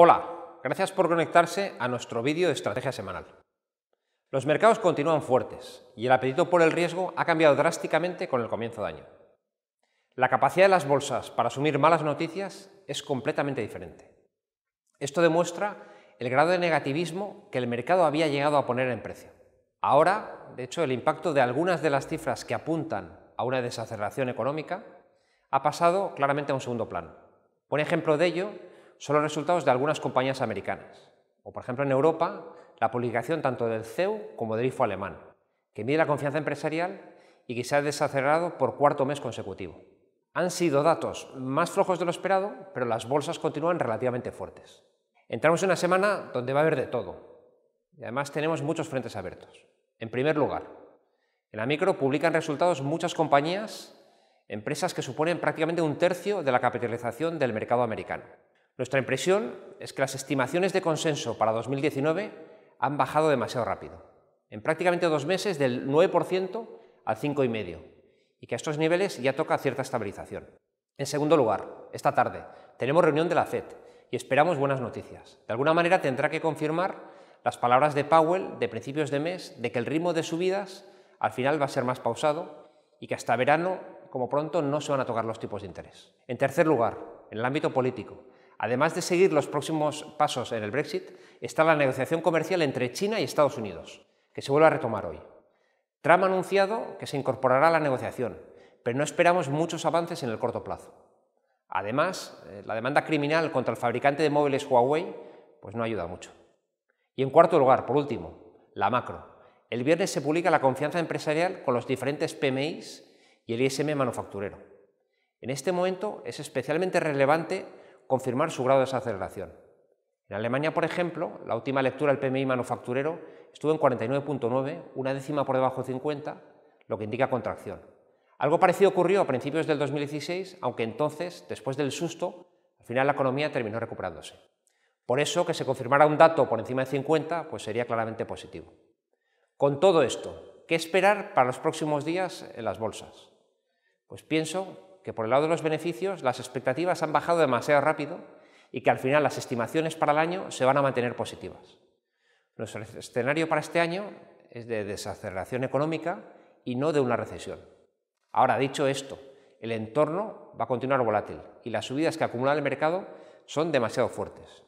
Hola, gracias por conectarse a nuestro vídeo de estrategia semanal. Los mercados continúan fuertes y el apetito por el riesgo ha cambiado drásticamente con el comienzo de año. La capacidad de las bolsas para asumir malas noticias es completamente diferente. Esto demuestra el grado de negativismo que el mercado había llegado a poner en precio. Ahora, de hecho, el impacto de algunas de las cifras que apuntan a una desaceleración económica ha pasado claramente a un segundo plano. Por ejemplo de ello son los resultados de algunas compañías americanas, o por ejemplo en Europa, la publicación tanto del CEU como del IFO alemán, que mide la confianza empresarial y que se ha desacelerado por cuarto mes consecutivo. Han sido datos más flojos de lo esperado, pero las bolsas continúan relativamente fuertes. Entramos en una semana donde va a haber de todo, y además tenemos muchos frentes abiertos. En primer lugar, en la micro publican resultados muchas compañías, empresas que suponen prácticamente un tercio de la capitalización del mercado americano. Nuestra impresión es que las estimaciones de consenso para 2019 han bajado demasiado rápido, en prácticamente dos meses del 9% al 5,5%, y que a estos niveles ya toca cierta estabilización. En segundo lugar, esta tarde tenemos reunión de la FED y esperamos buenas noticias. De alguna manera tendrá que confirmar las palabras de Powell de principios de mes de que el ritmo de subidas al final va a ser más pausado y que hasta verano, como pronto, no se van a tocar los tipos de interés. En tercer lugar, en el ámbito político, además de seguir los próximos pasos en el Brexit, está la negociación comercial entre China y Estados Unidos, que se vuelve a retomar hoy. Trump ha anunciado que se incorporará a la negociación, pero no esperamos muchos avances en el corto plazo. Además, eh, la demanda criminal contra el fabricante de móviles Huawei pues no ayuda mucho. Y en cuarto lugar, por último, la macro. El viernes se publica la confianza empresarial con los diferentes PMIs y el ISM manufacturero. En este momento es especialmente relevante confirmar su grado de desaceleración. En Alemania, por ejemplo, la última lectura del PMI manufacturero estuvo en 49.9, una décima por debajo de 50, lo que indica contracción. Algo parecido ocurrió a principios del 2016, aunque entonces, después del susto, al final la economía terminó recuperándose. Por eso, que se confirmara un dato por encima de 50 pues sería claramente positivo. Con todo esto, ¿qué esperar para los próximos días en las bolsas? Pues pienso que por el lado de los beneficios las expectativas han bajado demasiado rápido y que al final las estimaciones para el año se van a mantener positivas. Nuestro escenario para este año es de desaceleración económica y no de una recesión. Ahora, dicho esto, el entorno va a continuar volátil y las subidas que acumula el mercado son demasiado fuertes.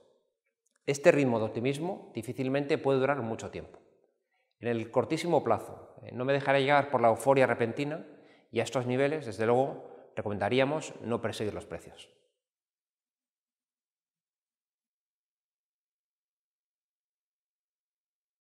Este ritmo de optimismo difícilmente puede durar mucho tiempo. En el cortísimo plazo, eh, no me dejaré llegar por la euforia repentina y a estos niveles, desde luego, recomendaríamos no perseguir los precios.